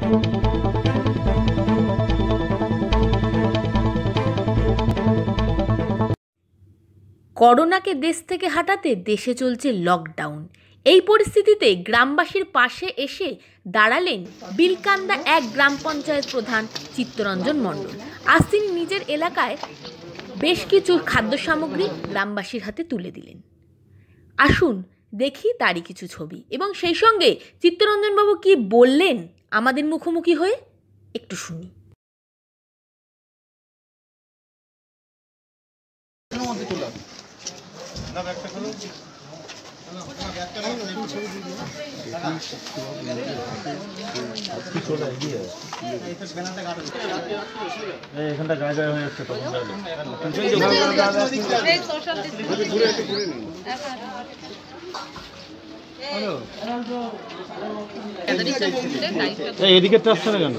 করোনাকে দেশ থেকে হাঁটাতে দেশে চলছে লকডাউন এই পরিস্থিতিতে গ্রামবাসীর পাশে এসে দাঁড়ালেন বিলকান্দা এক গ্রাম পঞ্চায়েত প্রধান চিত্তরঞ্জন মণ্ডল আসিন নিজের এলাকায় বেশ কিছু খাদ্য সামগ্রী গ্রামবাসীর হাতে তুলে দিলেন আসুন দেখি তারই কিছু ছবি এবং সেই সঙ্গে চিত্তরঞ্জনবাবু কি বললেন আমাদের মুখোমুখি হয়ে একটু শুনি এখানটা এদিকে তো আসছে না কেন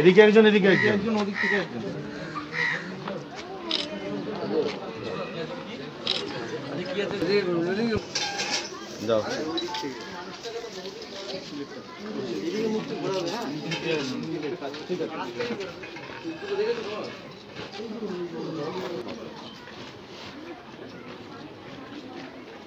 এদিকে একজন এদিকে একজন যাও ঠিক আছে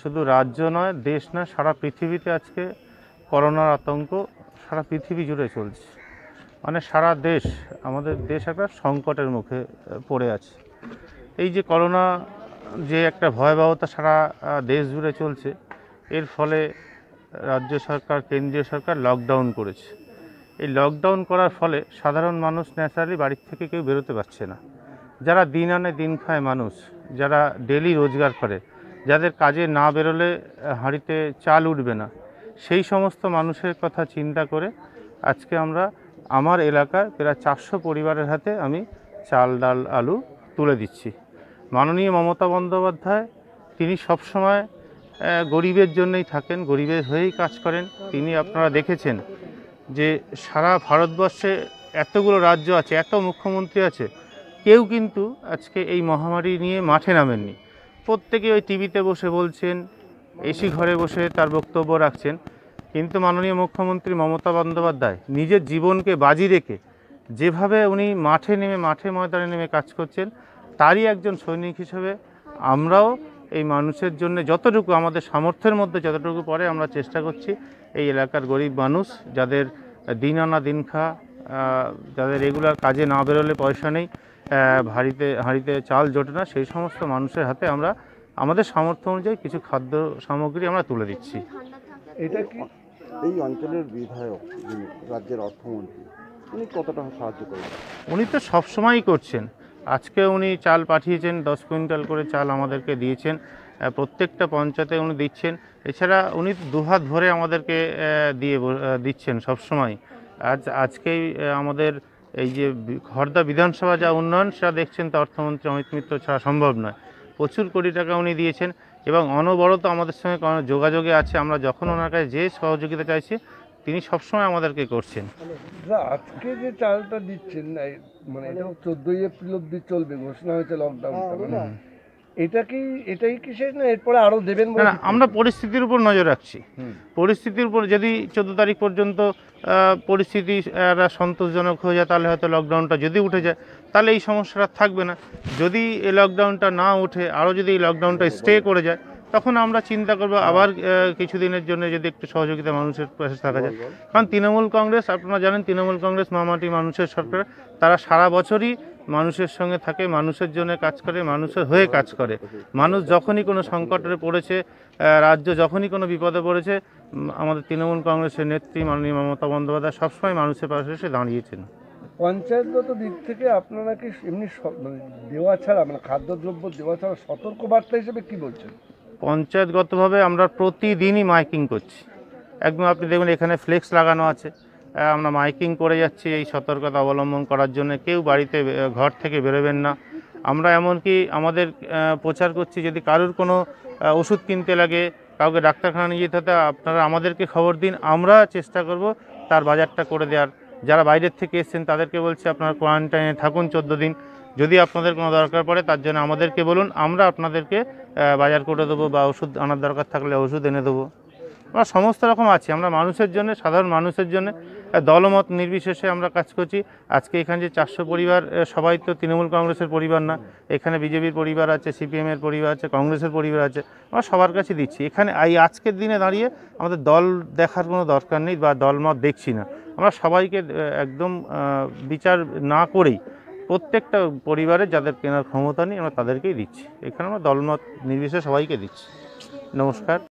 শুধু রাজ্য নয় দেশ নয় সারা পৃথিবীতে আজকে করোনার আতঙ্ক সারা পৃথিবী জুড়ে চলছে মানে সারা দেশ আমাদের দেশ একটা সংকটের মুখে পড়ে আছে এই যে করোনা যে একটা ভয়াবহতা সারা দেশ জুড়ে চলছে এর ফলে রাজ্য সরকার কেন্দ্রীয় সরকার লকডাউন করেছে এই লকডাউন করার ফলে সাধারণ মানুষ ন্যাচারালি বাড়ির থেকে কেউ বেরোতে পারছে না যারা দিন আনে দিন খায় মানুষ যারা ডেলি রোজগার করে যাদের কাজে না বেরোলে হাঁড়িতে চাল উঠবে না সেই সমস্ত মানুষের কথা চিন্তা করে আজকে আমরা আমার এলাকায় প্রায় চারশো পরিবারের হাতে আমি চাল ডাল আলু তুলে দিচ্ছি মাননীয় মমতা বন্দ্যোপাধ্যায় তিনি সবসময় গরিবের জন্যই থাকেন গরিবের হয়েই কাজ করেন তিনি আপনারা দেখেছেন যে সারা ভারতবর্ষে এতগুলো রাজ্য আছে এত মুখ্যমন্ত্রী আছে কেউ কিন্তু আজকে এই মহামারী নিয়ে মাঠে নামেননি প্রত্যেকে ওই টিভিতে বসে বলছেন এসি ঘরে বসে তার বক্তব্য রাখছেন কিন্তু মাননীয় মুখ্যমন্ত্রী মমতা বন্দ্যোপাধ্যায় নিজের জীবনকে বাজি রেখে যেভাবে উনি মাঠে নেমে মাঠে ময়দানে নেমে কাজ করছেন তারই একজন সৈনিক হিসেবে আমরাও এই মানুষের জন্য যতটুকু আমাদের সামর্থ্যের মধ্যে যতটুকু পরে আমরা চেষ্টা করছি এই এলাকার গরিব মানুষ যাদের দিন আনা দিন খা যাদের রেগুলার কাজে না বেরোলে পয়সা নেই হাঁড়িতে হাঁড়িতে চাল জোটে না সেই সমস্ত মানুষের হাতে আমরা আমাদের সামর্থ্য অনুযায়ী কিছু খাদ্য সামগ্রী আমরা তুলে দিচ্ছি এটা কি এই অঞ্চলের বিধায়ক রাজ্যের অর্থমন্ত্রী উনি কতটা সাহায্য করবেন উনি তো সবসময়ই করছেন আজকে উনি চাল পাঠিয়েছেন দশ কুইন্টাল করে চাল আমাদেরকে দিয়েছেন প্রত্যেকটা পঞ্চায়েতে উনি দিচ্ছেন এছাড়া উনি দুহাত ভরে আমাদেরকে দিয়ে দিচ্ছেন সবসময় আজ আজকেই আমাদের এই যে হরদা বিধানসভা যা উন্নয়ন সেটা দেখছেন তা অর্থমন্ত্রী অমিত মিত্র ছাড়া সম্ভব নয় প্রচুর কোটি টাকা উনি দিয়েছেন এবং অনবরত আমাদের সঙ্গে যোগাযোগে আছে আমরা যখন ওনার কাছে যে সহযোগিতা চাইছি তিনি সবসময় আমাদেরকে করছেন আজকে যে চালটা দিচ্ছেন মানে এটা চোদ্দই এপ্রিল অব্দি চলবে ঘোষণা হয়েছে লকডাউন এটা কি এটাই কি শেষ না এরপরে আরও দেবেন না আমরা পরিস্থিতির উপর নজর রাখছি পরিস্থিতির উপর যদি চোদ্দো তারিখ পর্যন্ত পরিস্থিতি সন্তোষজনক হয়ে যায় তাহলে হয়তো লকডাউনটা যদি উঠে যায় তাহলে এই সমস্যাটা থাকবে না যদি এই লকডাউনটা না উঠে আরও যদি এই লকডাউনটা স্টে হ্যাঁ, করে যায় তখন আমরা চিন্তা করবো হ্যাঁ। আবার কিছুদিনের জন্য যদি একটু সহযোগিতা মানুষের পাশে থাকা যায় কারণ তৃণমূল কংগ্রেস আপনারা জানেন তৃণমূল কংগ্রেস মামাটি মানুষের সরকার তারা সারা বছরই মানুষের সঙ্গে থাকে মানুষের জন্য কাজ করে মানুষের হয়ে কাজ করে মানুষ যখনই কোনো সংকটে পড়েছে রাজ্য যখনই কোনো বিপদে পড়েছে আমাদের তৃণমূল কংগ্রেসের নেত্রী মাননীয় মমতা বন্দ্যোপাধ্যায় সবসময় মানুষের পাশে এসে দাঁড়িয়েছেন পঞ্চায়েতগত দিক থেকে আপনারা কি এমনি মানে দেওয়া ছাড়া মানে খাদ্যদ্রব্য দেওয়া ছাড়া সতর্ক বার্তা হিসেবে কি বলছেন পঞ্চায়েতগতভাবে আমরা প্রতিদিনই মাইকিং করছি একদম আপনি দেখুন এখানে ফ্লেক্স লাগানো আছে আমরা মাইকিং করে যাচ্ছি এই সতর্কতা অবলম্বন করার জন্য কেউ বাড়িতে ঘর থেকে বেরোবেন না আমরা এমনকি আমাদের প্রচার করছি যদি কারোর কোনো ওষুধ কিনতে লাগে কাউকে ডাক্তারখানা নিয়ে যেতে হতে আপনারা আমাদেরকে খবর দিন আমরা চেষ্টা করব তার বাজারটা করে দেওয়ার যারা বাইরের থেকে এসছেন তাদেরকে বলছি আপনারা কোয়ারেন্টাইনে থাকুন চোদ্দো দিন যদি আপনাদের কোনো দরকার পড়ে তার জন্য আমাদেরকে বলুন আমরা আপনাদেরকে বাজার করে দেবো বা ওষুধ আনার দরকার থাকলে ওষুধ এনে দেবো আমরা সমস্ত রকম আছি আমরা মানুষের জন্য সাধারণ মানুষের জন্য দলমত নির্বিশেষে আমরা কাজ করছি আজকে এখানে যে চারশো পরিবার সবাই তো তৃণমূল কংগ্রেসের পরিবার না এখানে বিজেপির পরিবার আছে সিপিএমের পরিবার আছে কংগ্রেসের পরিবার আছে আমরা সবার কাছে দিচ্ছি এখানে এই আজকের দিনে দাঁড়িয়ে আমাদের দল দেখার কোনো দরকার নেই বা দলমত দেখছি না আমরা সবাইকে একদম বিচার না করেই প্রত্যেকটা পরিবারে যাদের কেনার ক্ষমতা নেই আমরা তাদেরকেই দিচ্ছি এখানে আমরা দলমত নির্বিশেষে সবাইকে দিচ্ছি নমস্কার